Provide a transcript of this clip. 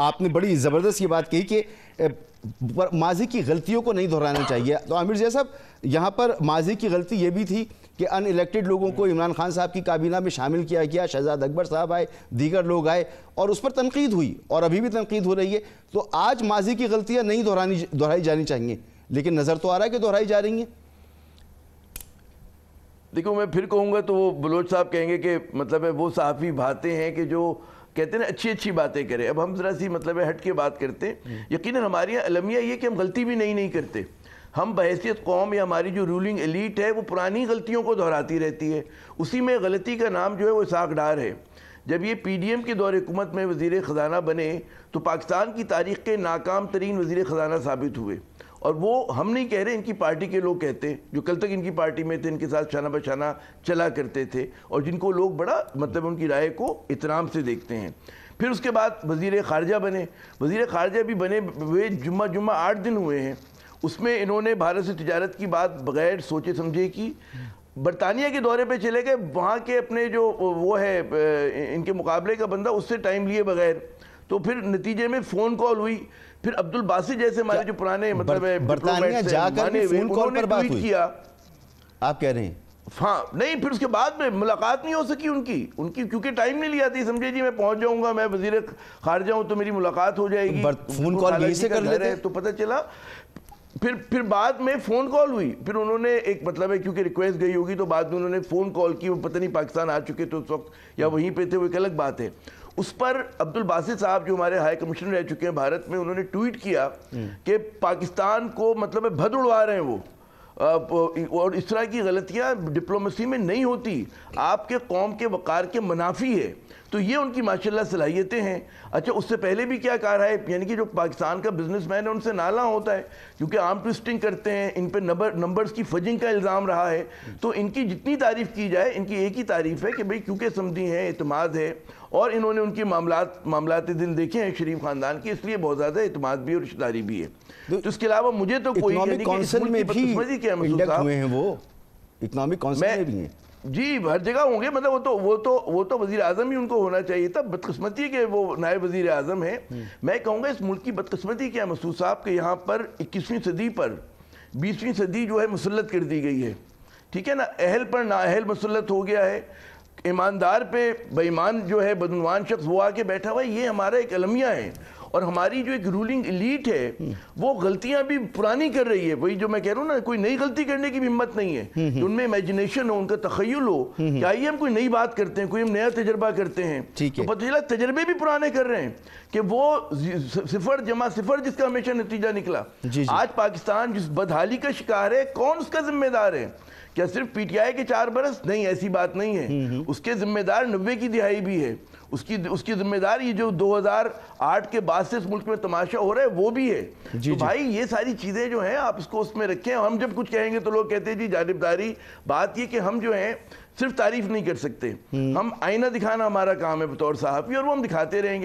आपने बड़ी ज़बरदस्त ये बात कही कि माजी की गलतियों को नहीं दोहराना चाहिए तो आमिर जिया साहब यहाँ पर माजी की गलती ये भी थी कि अनइलेक्टेड लोगों को इमरान खान साहब की काबीना में शामिल किया गया शहजाद अकबर साहब आए दीगर लोग आए और उस पर तनकीद हुई और अभी भी तनकीद हो रही है तो आज माजी की गलतियाँ नहीं दोहरानी दोहराई जानी चाहिए लेकिन नज़र तो आ रहा है कि दोहराई जा रही हैं देखो मैं फिर कहूँगा तो वो बलोच साहब कहेंगे कि मतलब वो साफी बातें हैं कि जो कहते हैं अच्छी अच्छी बातें करें अब हम ज़रा सी मतलब है हट के बात करते हैं हम्म। यकीन हमारे अलमिया ये कि हम गलती भी नहीं नहीं करते हम बहसीत कौम या हमारी जो रूलिंग एलीट है वो पुरानी गलतियों को दोहराती रहती है उसी में गलती का नाम जो है वो साकडार है जब ये पी डी एम के दौर हुकूमत में वजीर ख़जाना बने तो पाकिस्तान की तारीख के नाकाम तरीन वजीर ख़जाना साबित हुए और वो हम नहीं कह रहे इनकी पार्टी के लोग कहते जो कल तक इनकी पार्टी में थे इनके साथ शाना बशाना चला करते थे और जिनको लोग बड़ा मतलब उनकी राय को इतराम से देखते हैं फिर उसके बाद वजीर खारजा बने वजीर खारजा भी बने वे जुम्मा जुम्मा आठ दिन हुए हैं उसमें इन्होंने भारत से तजारत की बात बगैर सोचे समझे की बरतानिया के दौरे पे चले गए वहाँ के अपने जो वो है इनके मुकाबले का बंदा उससे टाइम लिए बगैर तो फिर नतीजे में फोन कॉल हुई फिर अब्दुल बासी जैसे हमारे जो पुराने मतलब बरतानिया किया आप कह रहे हैं हाँ नहीं फिर उसके बाद में मुलाकात नहीं हो सकी उनकी उनकी क्योंकि टाइम नहीं लिया थी समझे जी मैं पहुंच जाऊंगा मैं वजीर खारजा हूँ तो मेरी मुलाकात हो जाएगी तो फोन कॉल यहीं से कर लेते हैं तो पता चला फिर फिर बाद में फ़ोन कॉल हुई फिर उन्होंने एक मतलब है क्योंकि रिक्वेस्ट गई होगी तो बाद में उन्होंने फ़ोन कॉल की वो पता नहीं पाकिस्तान आ चुके थे तो उस वक्त या वहीं पर थे वो एक अलग बात है उस पर अब्दुल बासित साहब जो हमारे हाई कमिश्नर रह चुके हैं भारत में उन्होंने ट्वीट किया हम्म। कि पाकिस्तान को मतलब भद उड़वा रहे हैं वो और इस तरह की गलतियां डिप्लोमेसी में नहीं होती आपके कौम के वक़ार के मुनाफी है तो ये उनकी माशाल्लाह सलाहियतें हैं अच्छा उससे पहले भी क्या कहा है यानी कि जो पाकिस्तान का बिजनेसमैन है उनसे नाला होता है क्योंकि आर्म ट्विस्टिंग करते हैं इन पर नंबर नंबर्स की फजिंग का इल्ज़ाम रहा है तो इनकी जितनी तारीफ़ की जाए इनकी एक ही तारीफ़ है कि भाई क्योंकि समझी हैं अतमाद है और इन्होंने उनके मामला मामला दिल देखे हैं शरीफ ख़ानदान के इसलिए बहुत ज़्यादा अतमाद भी और रिश्तेदारी भी है तो, तो इसके अलावा मुझे तो कोई काउंसिल में भी हुए हैं वो इकनॉमिक काउंसिल में भी हैं जी हर जगह होंगे मतलब वो तो वो तो वो तो वजीर अजम ही उनको होना चाहिए था बदकस्मती के वो नायब वजीर अजम है हम्म। मैं कहूँगा इस मुल्क की बदकस्मती क्या मसूद साहब के यहाँ पर इक्कीसवीं सदी पर बीसवीं सदी जो है मुसलत कर दी गई है ठीक है ना अहल पर नाअहल मुसलत हो गया है ईमानदार पे बेईमान जो है बदनवान शख्स वो आके बैठा हुआ है ये हमारा एक अलमिया है और हमारी जो एक रूलिंग इलीट है वो गलतियां भी पुरानी कर रही है वही जो मैं कह रहा हूँ ना कोई नई गलती करने की हिम्मत नहीं है तो उनमें इमेजिनेशन हो उनका तखयल हो हम्म, कि आइए हम कोई नई बात करते हैं कोई हम नया तजर्बा करते हैं तो पता चला तजर्बे भी पुराने कर रहे हैं कि वो सिफर जमा सिफर जिसका हमेशा नतीजा निकला आज पाकिस्तान जिस बदहाली का शिकार है कौन उसका जिम्मेदार है क्या सिर्फ पीटीआई के चार बरस नहीं ऐसी बात नहीं है उसके जिम्मेदार नब्बे की दिहाई भी है उसकी उसकी जिम्मेदारी जो 2008 के बाद से इस मुल्क में तमाशा हो रहा है वो भी है जी तो जी। भाई ये सारी चीज़ें जो हैं आप इसको उसमें रखें हम जब कुछ कहेंगे तो लोग कहते हैं जी जानबदारी बात ये कि हम जो हैं सिर्फ तारीफ नहीं कर सकते हम्म। हम आईना दिखाना हमारा काम है बतौर साहब और वो हम दिखाते रहेंगे